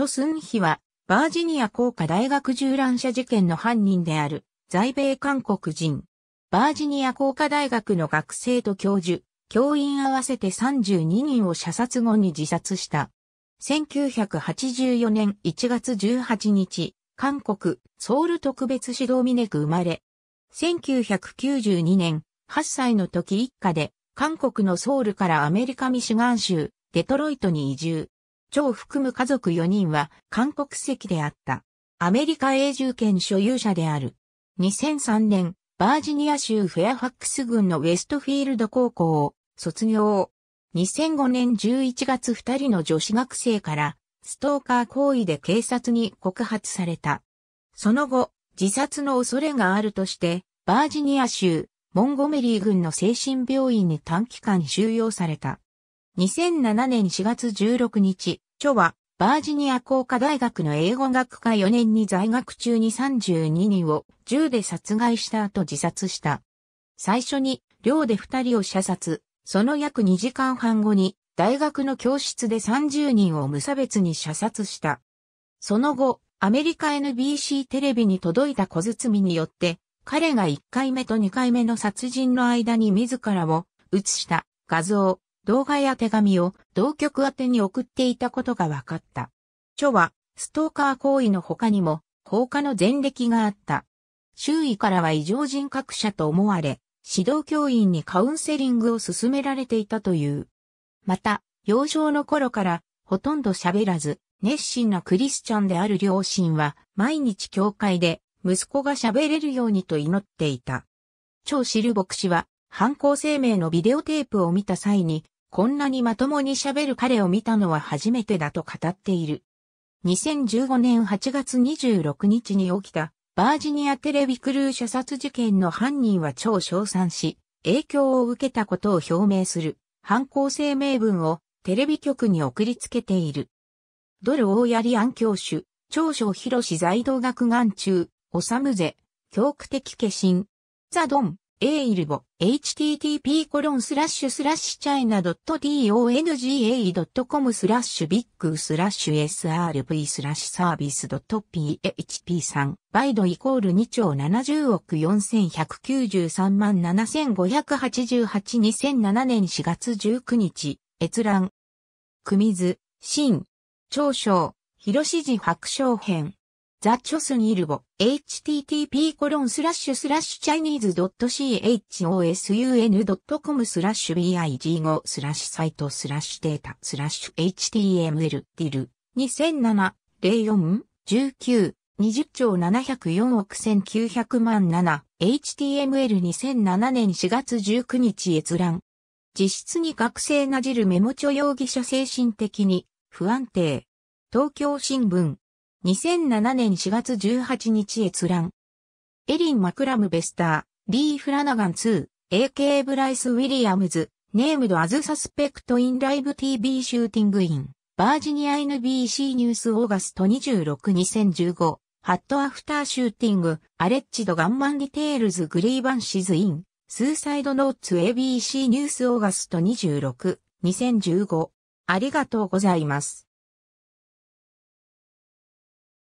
チョ・スンヒは、バージニア工科大学銃乱射事件の犯人である、在米韓国人。バージニア工科大学の学生と教授、教員合わせて32人を射殺後に自殺した。1984年1月18日、韓国、ソウル特別指導峰区生まれ。1992年、8歳の時一家で、韓国のソウルからアメリカミシガン州、デトロイトに移住。を含む家族4人は韓国籍であった。アメリカ永住権所有者である。2003年、バージニア州フェアファックス郡のウェストフィールド高校を卒業。2005年11月2人の女子学生からストーカー行為で警察に告発された。その後、自殺の恐れがあるとして、バージニア州モンゴメリー郡の精神病院に短期間収容された。2007年4月16日、ョは、バージニア工科大学の英語学科4年に在学中に32人を銃で殺害した後自殺した。最初に寮で2人を射殺、その約2時間半後に大学の教室で30人を無差別に射殺した。その後、アメリカ NBC テレビに届いた小包によって、彼が1回目と2回目の殺人の間に自らを映した画像、動画や手紙を同局宛に送っていたことが分かった。著は、ストーカー行為の他にも、放火の前歴があった。周囲からは異常人格者と思われ、指導教員にカウンセリングを勧められていたという。また、幼少の頃からほとんど喋らず、熱心なクリスチャンである両親は、毎日教会で息子が喋れるようにと祈っていた。超知る牧師は、犯行声明のビデオテープを見た際に、こんなにまともに喋る彼を見たのは初めてだと語っている。2015年8月26日に起きたバージニアテレビクルー射殺事件の犯人は超称賛し、影響を受けたことを表明する犯行声明文をテレビ局に送りつけている。ドル大槍暗教主、長所博士在道学眼中、おさむぜ、教区的化身。ザ・ドン、i l b o http コロンスラッシュスラッシュ t o n g a i c o m スラッシュビッグスラッシュ srv スラッシュサービス .php3 バイドイコール2兆70億4193万7588 2007年4月19日閲覧組図新長章広志寺白章編ザ・チョスニルボ、http コロンスラッシュスラッシュチャイニーズ .chosun.com スラッシュ big5 スラッシュサイトスラッシュデータスラッシュ html ディル2007 04 19 20兆704億1900万 7HTML2007 年4月19日閲覧。実質に学生なじるメモ帳容疑者精神的に不安定。東京新聞2007年4月18日閲覧。エリン・マクラム・ベスター、リー・フラナガン2、AK ブライス・ウィリアムズ、ネームド・アズ・サスペクト・イン・ライブ・ TV シューティング・イン、バージニア NBC ニュース・オーガスト26-2015、ハット・アフター・シューティング、アレッジド・ガンマン・ディテールズ・グリーバンシズ・イン、スーサイド・ノーツ・ ABC ニュース・オーガスト26、2015。ありがとうございます。